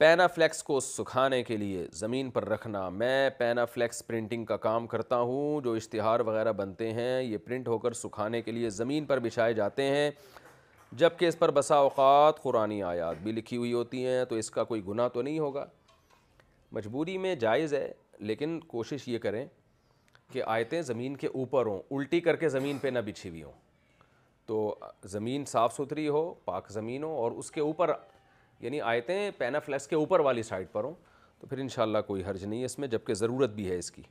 panaflex को सुखाने के लिए ज़मीन पर रखना मैं पैनाफ्लेक्स प्रिंटिंग का काम करता हूँ जो इश्तहार वगैरह बनते हैं ये प्रिंट होकर सुखाने के लिए ज़मीन पर बिछाए जाते हैं जबकि इस पर बसा अवात कुरानी आयात भी लिखी हुई होती हैं तो इसका कोई गुनाह तो नहीं होगा मजबूरी में जायज़ है लेकिन कोशिश ये करें कि आयतें ज़मीन के ऊपर हों उल्टी करके ज़मीन पर ना बिछी हुई हों तो ज़मीन साफ़ सुथरी हो पाक ज़मीन हो और उसके ऊपर यानी आयतें पैनाफ्लैक्स के ऊपर वाली साइड पर हों तो फिर इन कोई हर्ज नहीं है इसमें जबकि ज़रूरत भी है इसकी